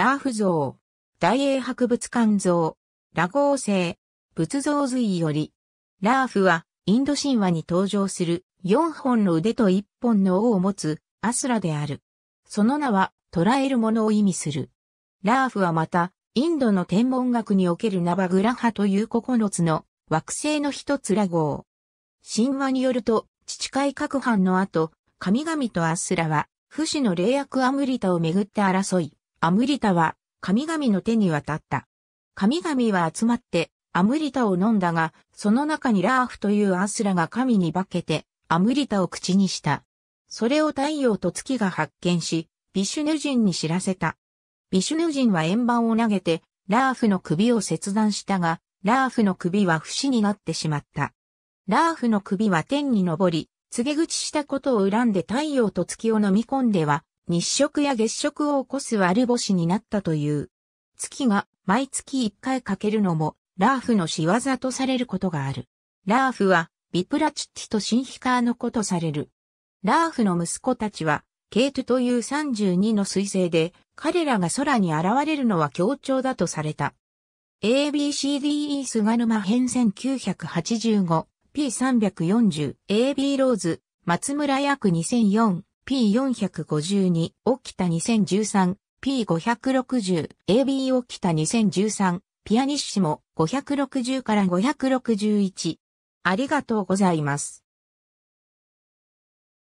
ラーフ像、大英博物館像、ラゴー星、仏像随より、ラーフはインド神話に登場する4本の腕と1本の尾を持つアスラである。その名は捉えるものを意味する。ラーフはまた、インドの天文学におけるナバグラハという9つの惑星の一つラゴー。神話によると、父海各藩の後、神々とアスラは、不死の霊薬アムリタをめぐって争い、アムリタは神々の手に渡った。神々は集まってアムリタを飲んだが、その中にラーフというアスラが神に化けてアムリタを口にした。それを太陽と月が発見し、ビシュヌ人に知らせた。ビシュヌ人は円盤を投げて、ラーフの首を切断したが、ラーフの首は不死になってしまった。ラーフの首は天に昇り、告げ口したことを恨んで太陽と月を飲み込んでは、日食や月食を起こす割星になったという。月が毎月1回欠けるのも、ラーフの仕業とされることがある。ラーフは、ビプラチッティとシンヒカーの子とされる。ラーフの息子たちは、ケイトという32の彗星で、彼らが空に現れるのは強調だとされた。ABCDE 菅沼編 1985P340AB ローズ松村役2004 P452、きた2013、P560、AB 起きた2013、ピアニッシモ560から561。ありがとうございます。